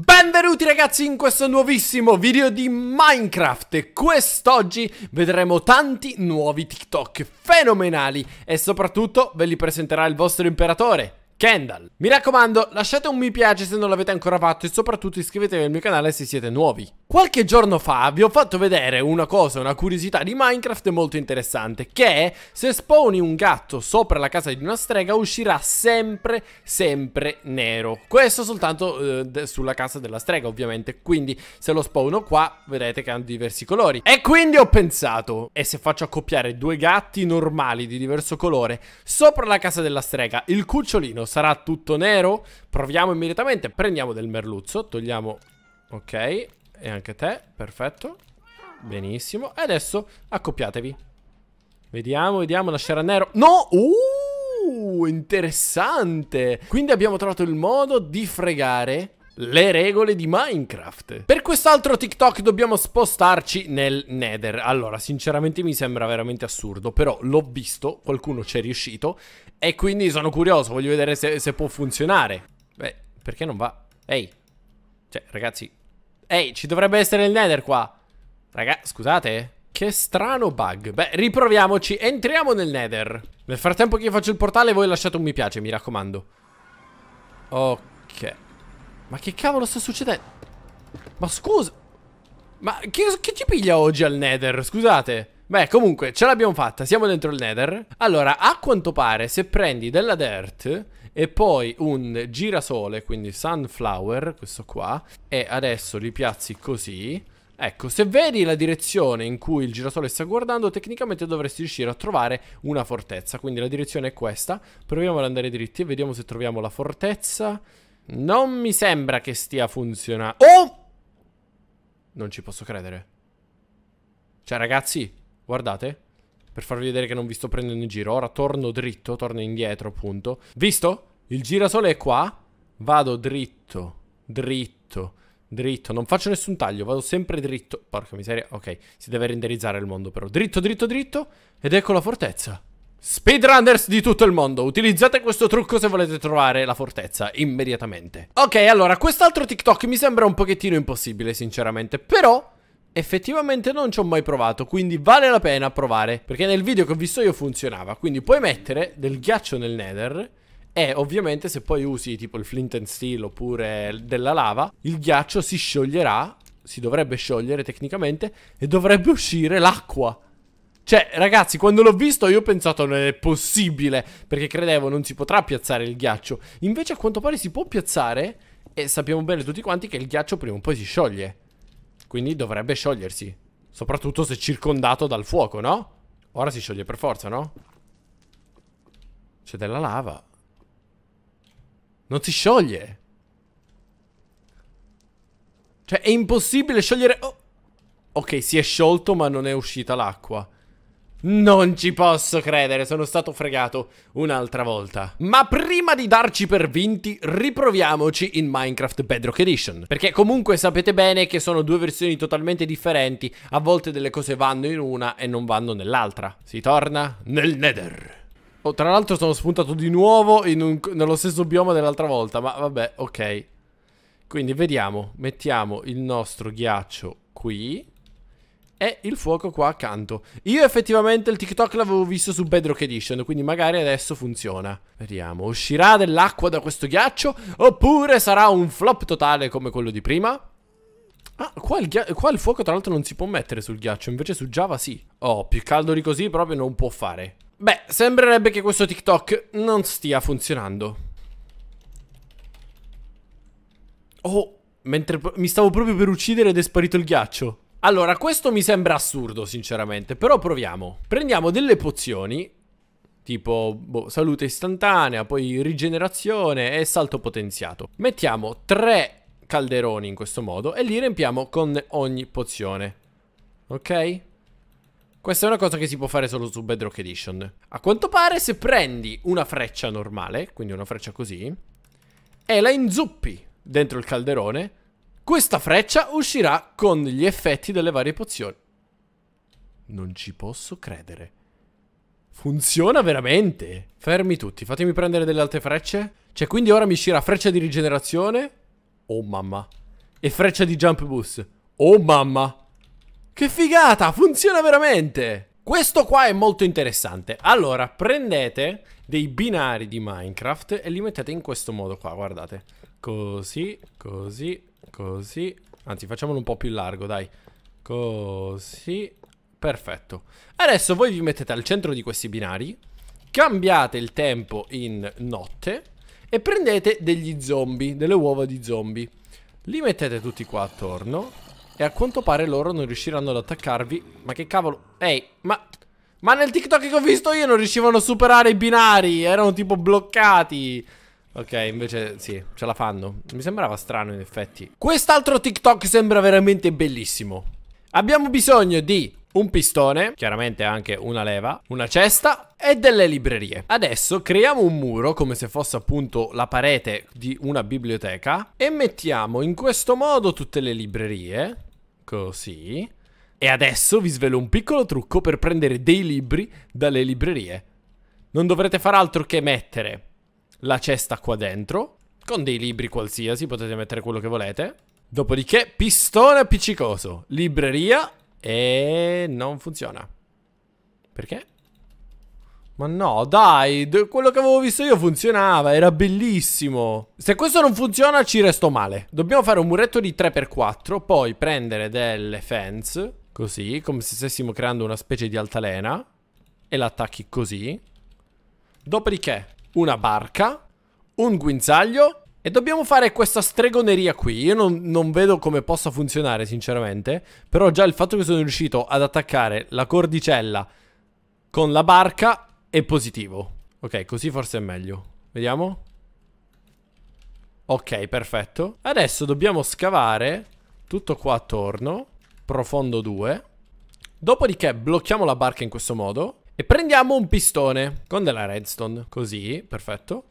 Benvenuti ragazzi in questo nuovissimo video di Minecraft e quest'oggi vedremo tanti nuovi TikTok fenomenali e soprattutto ve li presenterà il vostro imperatore. Kendall. Mi raccomando, lasciate un mi piace se non l'avete ancora fatto e soprattutto iscrivetevi al mio canale se siete nuovi. Qualche giorno fa vi ho fatto vedere una cosa, una curiosità di Minecraft molto interessante Che è, se spawni un gatto sopra la casa di una strega uscirà sempre, sempre nero Questo soltanto eh, sulla casa della strega ovviamente Quindi se lo spawno qua vedete che hanno diversi colori E quindi ho pensato, e se faccio accoppiare due gatti normali di diverso colore Sopra la casa della strega il cucciolino sarà tutto nero? Proviamo immediatamente, prendiamo del merluzzo, togliamo... Ok, e anche te, perfetto. Benissimo. E adesso accoppiatevi. Vediamo, vediamo, lasciare a nero. No! Uh, interessante! Quindi abbiamo trovato il modo di fregare le regole di Minecraft. Per quest'altro TikTok dobbiamo spostarci nel Nether. Allora, sinceramente mi sembra veramente assurdo, però l'ho visto, qualcuno ci è riuscito e quindi sono curioso, voglio vedere se, se può funzionare. Beh, perché non va? Ehi, cioè, ragazzi, Ehi, ci dovrebbe essere il nether qua. Raga, scusate. Che strano bug. Beh, riproviamoci. Entriamo nel nether. Nel frattempo che io faccio il portale, voi lasciate un mi piace, mi raccomando. Ok. Ma che cavolo sta succedendo? Ma scusa. Ma che, che ci piglia oggi al nether? Scusate. Beh, comunque, ce l'abbiamo fatta, siamo dentro il nether Allora, a quanto pare, se prendi della dirt e poi un girasole, quindi sunflower, questo qua, e adesso li piazzi così. Ecco, se vedi la direzione in cui il girasole sta guardando, tecnicamente dovresti riuscire a trovare una fortezza. Quindi la direzione è questa. Proviamo ad andare dritti e vediamo se troviamo la fortezza. Non mi sembra che stia funzionando. Oh! Non ci posso credere. Cioè, ragazzi, guardate. Per farvi vedere che non vi sto prendendo in giro. Ora torno dritto, torno indietro, appunto. Visto? Il girasole è qua. Vado dritto, dritto, dritto. Non faccio nessun taglio, vado sempre dritto. Porca miseria, ok. Si deve renderizzare il mondo però. Dritto, dritto, dritto. Ed ecco la fortezza. Speedrunners di tutto il mondo, utilizzate questo trucco se volete trovare la fortezza immediatamente. Ok, allora, quest'altro TikTok mi sembra un pochettino impossibile, sinceramente, però... Effettivamente non ci ho mai provato, quindi vale la pena provare, perché nel video che ho visto io funzionava, quindi puoi mettere del ghiaccio nel nether e ovviamente se poi usi tipo il flint and steel oppure della lava, il ghiaccio si scioglierà, si dovrebbe sciogliere tecnicamente, e dovrebbe uscire l'acqua. Cioè, ragazzi, quando l'ho visto io ho pensato non è possibile, perché credevo non si potrà piazzare il ghiaccio. Invece a quanto pare si può piazzare e sappiamo bene tutti quanti che il ghiaccio prima o poi si scioglie. Quindi dovrebbe sciogliersi. Soprattutto se circondato dal fuoco, no? Ora si scioglie per forza, no? C'è della lava. Non si scioglie. Cioè, è impossibile sciogliere... Oh. Ok, si è sciolto, ma non è uscita l'acqua. Non ci posso credere, sono stato fregato un'altra volta. Ma prima di darci per vinti, riproviamoci in Minecraft Bedrock Edition. Perché comunque sapete bene che sono due versioni totalmente differenti, a volte delle cose vanno in una e non vanno nell'altra. Si torna nel Nether. Oh, tra l'altro sono spuntato di nuovo un, nello stesso bioma dell'altra volta, ma vabbè, ok. Quindi vediamo, mettiamo il nostro ghiaccio qui e il fuoco qua accanto. Io effettivamente il TikTok l'avevo visto su Bedrock Edition, quindi magari adesso funziona. Vediamo, uscirà dell'acqua da questo ghiaccio oppure sarà un flop totale come quello di prima? Ah, qua il, qua il fuoco tra l'altro non si può mettere sul ghiaccio, invece su Java sì. Oh, più caldo di così proprio non può fare. Beh, sembrerebbe che questo TikTok non stia funzionando. Oh, mentre mi stavo proprio per uccidere ed è sparito il ghiaccio. Allora, questo mi sembra assurdo, sinceramente, però proviamo. Prendiamo delle pozioni, tipo boh, salute istantanea, poi rigenerazione e salto potenziato. Mettiamo tre calderoni in questo modo e li riempiamo con ogni pozione. Ok? Questa è una cosa che si può fare solo su Bedrock Edition. A quanto pare se prendi una freccia normale, quindi una freccia così, e la inzuppi dentro il calderone, questa freccia uscirà con gli effetti delle varie pozioni. Non ci posso credere. Funziona veramente. Fermi tutti, fatemi prendere delle altre frecce. Cioè, quindi ora mi uscirà freccia di rigenerazione. Oh mamma. E freccia di jump boost. Oh mamma. Che figata, funziona veramente! Questo qua è molto interessante. Allora, prendete dei binari di Minecraft e li mettete in questo modo qua, guardate. Così, così, così. Anzi, facciamolo un po' più largo, dai. Così. Perfetto. Adesso voi vi mettete al centro di questi binari, cambiate il tempo in notte e prendete degli zombie, delle uova di zombie. Li mettete tutti qua attorno e a quanto pare loro non riusciranno ad attaccarvi Ma che cavolo Ehi, ma... Ma nel TikTok che ho visto io non riuscivano a superare i binari Erano tipo bloccati Ok, invece sì, ce la fanno Mi sembrava strano in effetti Quest'altro TikTok sembra veramente bellissimo Abbiamo bisogno di un pistone, chiaramente anche una leva, una cesta e delle librerie. Adesso creiamo un muro come se fosse appunto la parete di una biblioteca e mettiamo in questo modo tutte le librerie Così. E adesso vi svelo un piccolo trucco per prendere dei libri dalle librerie. Non dovrete far altro che mettere la cesta qua dentro, con dei libri qualsiasi, potete mettere quello che volete. Dopodiché, pistone appiccicoso, libreria e non funziona. Perché? Ma no, dai, quello che avevo visto io funzionava, era bellissimo. Se questo non funziona ci resto male. Dobbiamo fare un muretto di 3x4, poi prendere delle fence, così, come se stessimo creando una specie di altalena, e l'attacchi così. Dopodiché una barca, un guinzaglio, e dobbiamo fare questa stregoneria qui. Io non, non vedo come possa funzionare, sinceramente, però già il fatto che sono riuscito ad attaccare la cordicella con la barca e positivo. Ok, così forse è meglio. Vediamo. Ok, perfetto. Adesso dobbiamo scavare tutto qua attorno, profondo 2. Dopodiché blocchiamo la barca in questo modo e prendiamo un pistone con della redstone, così, perfetto.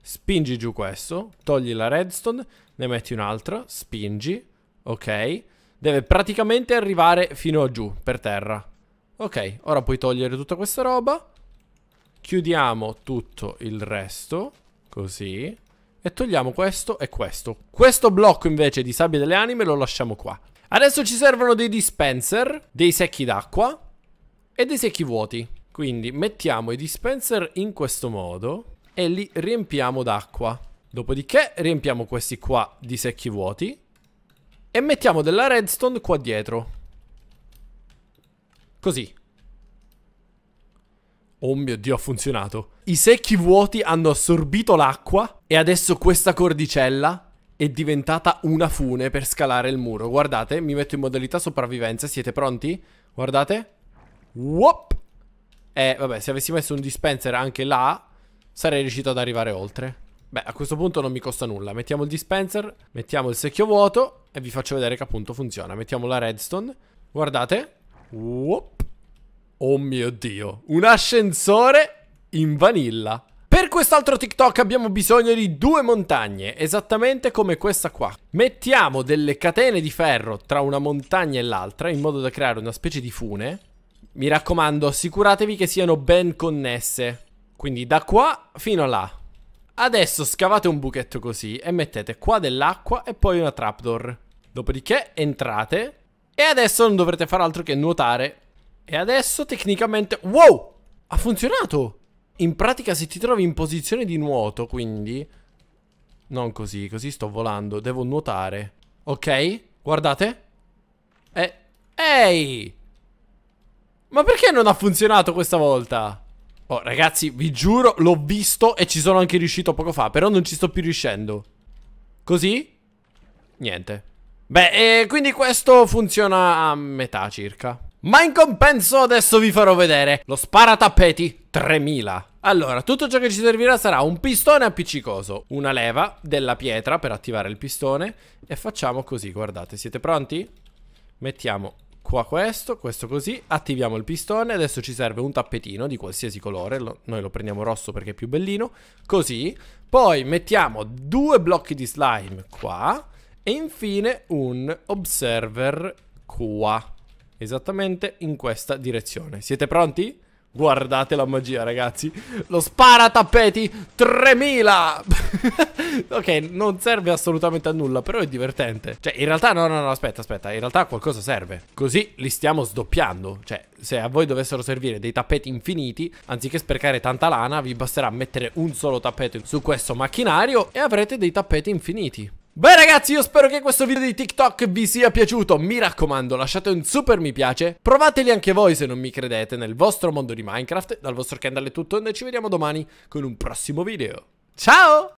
Spingi giù questo, togli la redstone, ne metti un'altra, spingi, ok. Deve praticamente arrivare fino a giù, per terra. Ok, ora puoi togliere tutta questa roba Chiudiamo tutto il resto, così. E togliamo questo e questo. Questo blocco invece di sabbia delle anime lo lasciamo qua. Adesso ci servono dei dispenser, dei secchi d'acqua e dei secchi vuoti. Quindi mettiamo i dispenser in questo modo e li riempiamo d'acqua. Dopodiché riempiamo questi qua di secchi vuoti e mettiamo della redstone qua dietro. Così. Oh mio Dio, ha funzionato. I secchi vuoti hanno assorbito l'acqua e adesso questa cordicella è diventata una fune per scalare il muro. Guardate, mi metto in modalità sopravvivenza. Siete pronti? Guardate. Whoop! Eh, vabbè, se avessi messo un dispenser anche là, sarei riuscito ad arrivare oltre. Beh, a questo punto non mi costa nulla. Mettiamo il dispenser, mettiamo il secchio vuoto e vi faccio vedere che appunto funziona. Mettiamo la redstone. Guardate. Whoop! Oh mio Dio, un ascensore in vanilla. Per quest'altro TikTok abbiamo bisogno di due montagne, esattamente come questa qua. Mettiamo delle catene di ferro tra una montagna e l'altra, in modo da creare una specie di fune. Mi raccomando, assicuratevi che siano ben connesse. Quindi da qua fino a là. Adesso scavate un buchetto così e mettete qua dell'acqua e poi una trapdoor. Dopodiché entrate e adesso non dovrete fare altro che nuotare e adesso tecnicamente... Wow! Ha funzionato! In pratica se ti trovi in posizione di nuoto, quindi... Non così, così sto volando. Devo nuotare. Ok? Guardate. Eh... Ehi! Ma perché non ha funzionato questa volta? Oh, ragazzi, vi giuro, l'ho visto e ci sono anche riuscito poco fa. Però non ci sto più riuscendo. Così? Niente. Beh, e eh, quindi questo funziona a metà circa. Ma in compenso adesso vi farò vedere lo sparatappeti 3000. Allora, tutto ciò che ci servirà sarà un pistone appiccicoso, una leva della pietra per attivare il pistone e facciamo così, guardate, siete pronti? Mettiamo qua questo, questo così, attiviamo il pistone, adesso ci serve un tappetino di qualsiasi colore, lo, noi lo prendiamo rosso perché è più bellino, così, poi mettiamo due blocchi di slime qua e infine un observer qua esattamente in questa direzione. Siete pronti? Guardate la magia, ragazzi. Lo sparatappeti 3000! ok, non serve assolutamente a nulla, però è divertente. Cioè, in realtà, no, no, no, aspetta, aspetta. In realtà qualcosa serve. Così li stiamo sdoppiando. Cioè, se a voi dovessero servire dei tappeti infiniti, anziché sprecare tanta lana, vi basterà mettere un solo tappeto su questo macchinario e avrete dei tappeti infiniti. Beh ragazzi io spero che questo video di TikTok vi sia piaciuto, mi raccomando lasciate un super mi piace, provateli anche voi se non mi credete nel vostro mondo di Minecraft, dal vostro Kendall è tutto e noi ci vediamo domani con un prossimo video. Ciao!